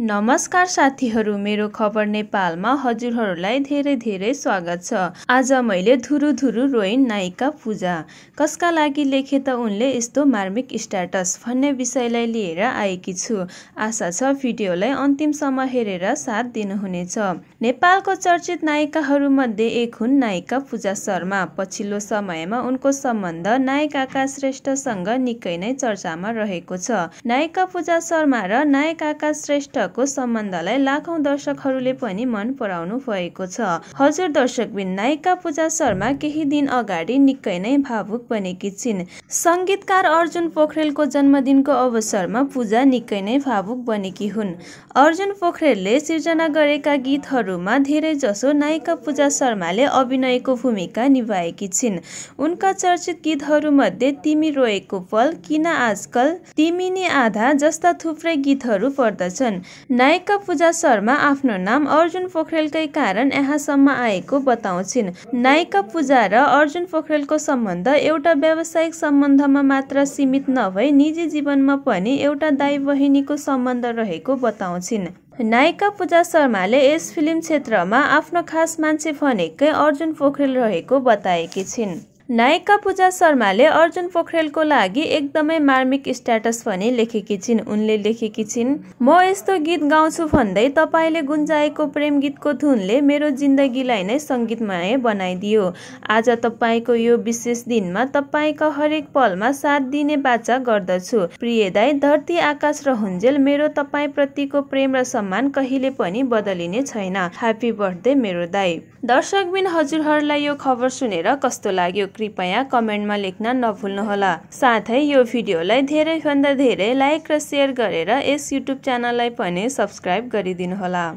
नमस्कार साथीहरू मेरो खबर नेपालमा हजुरहरूलाई धेरै धेरै स्वागत छ आज मैले धुरु धुरु रोइन नायिका पूजा कसका लागि लेखे त उनले यस्तो मार्मिक स्ट्याटस भन्ने विषयलाई लिएर आएकी छु आशा छ भिडियोलाई अन्तिमसम्म हेरेर साथ दिनुहुनेछ नेपालको चर्चित नायिकाहरूमध्ये एक हुन् नायिका पूजा शर्मा पछिल्लो समयमा उनको सम्बन्ध नायिका श्रेष्ठसँग निकै नै चर्चामा रहेको छ नायिका पूजा शर्मा र नायक आकाश श्रेष्ठ दुईजनाको सम्बन्धलाई लाखौं दर्शकहरूले पनि मन पराउनु भएको छ हजुर दर्शकबिन नायिका पूजा शर्मा केही दिन अगाडि निकै नै भावुक बनेकी छिन् सङ्गीतकार अर्जुन पोखरेलको जन्मदिनको अवसरमा पूजा निकै नै भावुक बनेकी हुन् अर्जुन पोखरेलले सिर्जना गरेका गीतहरूमा जसो नायिका पूजा शर्माले अभिनयको भूमिका निभाएकी छिन् उनका चर्चित मध्ये तिमी रोएको पल किन आजकल तिमी नि आधा जस्ता थुप्रै गीतहरू पर्दछन् नायिका पूजा शर्मा आफ्नो नाम अर्जुन पोखरेलकै कारण यहाँसम्म आएको बताउँछिन् नायिका पूजा र अर्जुन पोखरेलको सम्बन्ध एउटा व्यावसायिक सम्बन्धमा मात्र सीमित नभई निजी जीवनमा पनि एउटा दाई बहिनीको सम्बन्ध रहेको बताउँछिन् नायिका पूजा शर्माले यस फिल्म क्षेत्रमा आफ्नो खास मान्छे भनेकै अर्जुन पोखरेल रहेको बताएकी छिन् नायिका पूजा शर्माले अर्जुन पोखरेलको लागि एकदमै मार्मिक स्ट्याटस भने लेखेकी छिन् उनले लेखेकी छिन् म यस्तो गीत गाउँछु भन्दै तपाईँले गुन्जाएको प्रेम गीतको धुनले मेरो जिन्दगीलाई नै सङ्गीतमय बनाइदियो आज तपाईँको यो विशेष दिनमा तपाईँका हरेक पलमा साथ दिने बाचा गर्दछु प्रिय दाई धरती आकाश र हुन्जेल मेरो तपाईँप्रतिको प्रेम र सम्मान कहिले पनि बदलिने छैन ह्याप्पी बर्थडे मेरो दाई दर्शकबिन हजुरहरूलाई यो खबर सुनेर कस्तो लाग्यो कृपया कमेन्टमा लेख्न नभुल्नुहोला साथै यो भिडियोलाई धेरैभन्दा धेरै लाइक र सेयर गरेर यस युट्युब च्यानललाई पनि सब्सक्राइब गरिदिनुहोला